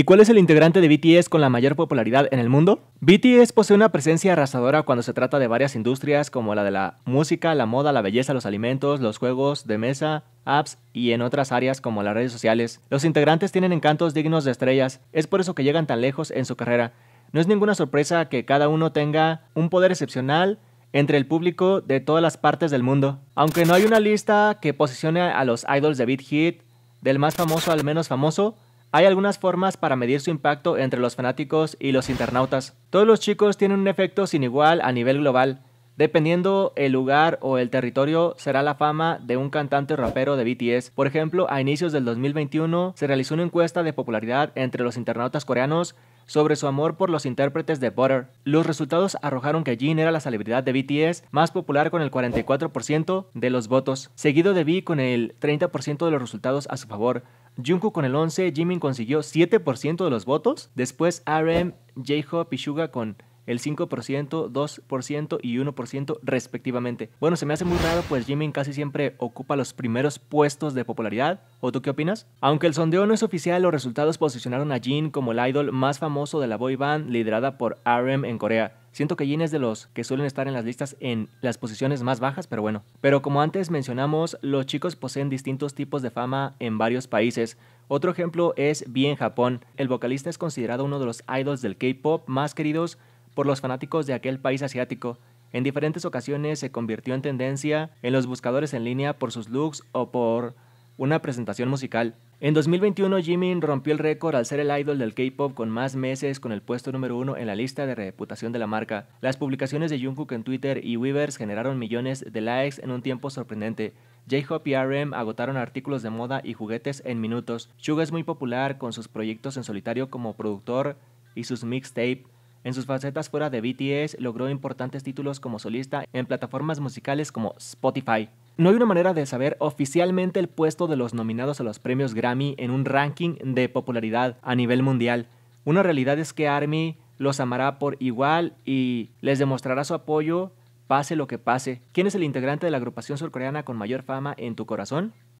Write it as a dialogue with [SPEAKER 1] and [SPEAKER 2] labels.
[SPEAKER 1] ¿Y cuál es el integrante de BTS con la mayor popularidad en el mundo? BTS posee una presencia arrasadora cuando se trata de varias industrias como la de la música, la moda, la belleza, los alimentos, los juegos de mesa, apps y en otras áreas como las redes sociales. Los integrantes tienen encantos dignos de estrellas, es por eso que llegan tan lejos en su carrera. No es ninguna sorpresa que cada uno tenga un poder excepcional entre el público de todas las partes del mundo. Aunque no hay una lista que posicione a los idols de Beat Hit, del más famoso al menos famoso, hay algunas formas para medir su impacto entre los fanáticos y los internautas. Todos los chicos tienen un efecto sin igual a nivel global, Dependiendo el lugar o el territorio, será la fama de un cantante rapero de BTS. Por ejemplo, a inicios del 2021 se realizó una encuesta de popularidad entre los internautas coreanos sobre su amor por los intérpretes de Butter. Los resultados arrojaron que Jin era la celebridad de BTS más popular con el 44% de los votos, seguido de V con el 30% de los resultados a su favor. Jungkook con el 11, Jimin consiguió 7% de los votos, después RM, J-Hope y Suga con el 5%, 2% y 1% respectivamente. Bueno, se me hace muy raro, pues Jimin casi siempre ocupa los primeros puestos de popularidad. ¿O tú qué opinas? Aunque el sondeo no es oficial, los resultados posicionaron a Jin como el idol más famoso de la boy band liderada por RM en Corea. Siento que Jin es de los que suelen estar en las listas en las posiciones más bajas, pero bueno. Pero como antes mencionamos, los chicos poseen distintos tipos de fama en varios países. Otro ejemplo es Bien Japón. El vocalista es considerado uno de los idols del K-pop más queridos por los fanáticos de aquel país asiático. En diferentes ocasiones se convirtió en tendencia en los buscadores en línea por sus looks o por una presentación musical. En 2021 Jimin rompió el récord al ser el idol del K-pop con más meses con el puesto número uno en la lista de reputación de la marca. Las publicaciones de Jungkook en Twitter y Weavers generaron millones de likes en un tiempo sorprendente. J-Hope y RM agotaron artículos de moda y juguetes en minutos. Suga es muy popular con sus proyectos en solitario como productor y sus mixtapes. En sus facetas fuera de BTS, logró importantes títulos como solista en plataformas musicales como Spotify. No hay una manera de saber oficialmente el puesto de los nominados a los premios Grammy en un ranking de popularidad a nivel mundial. Una realidad es que ARMY los amará por igual y les demostrará su apoyo pase lo que pase. ¿Quién es el integrante de la agrupación surcoreana con mayor fama en tu corazón?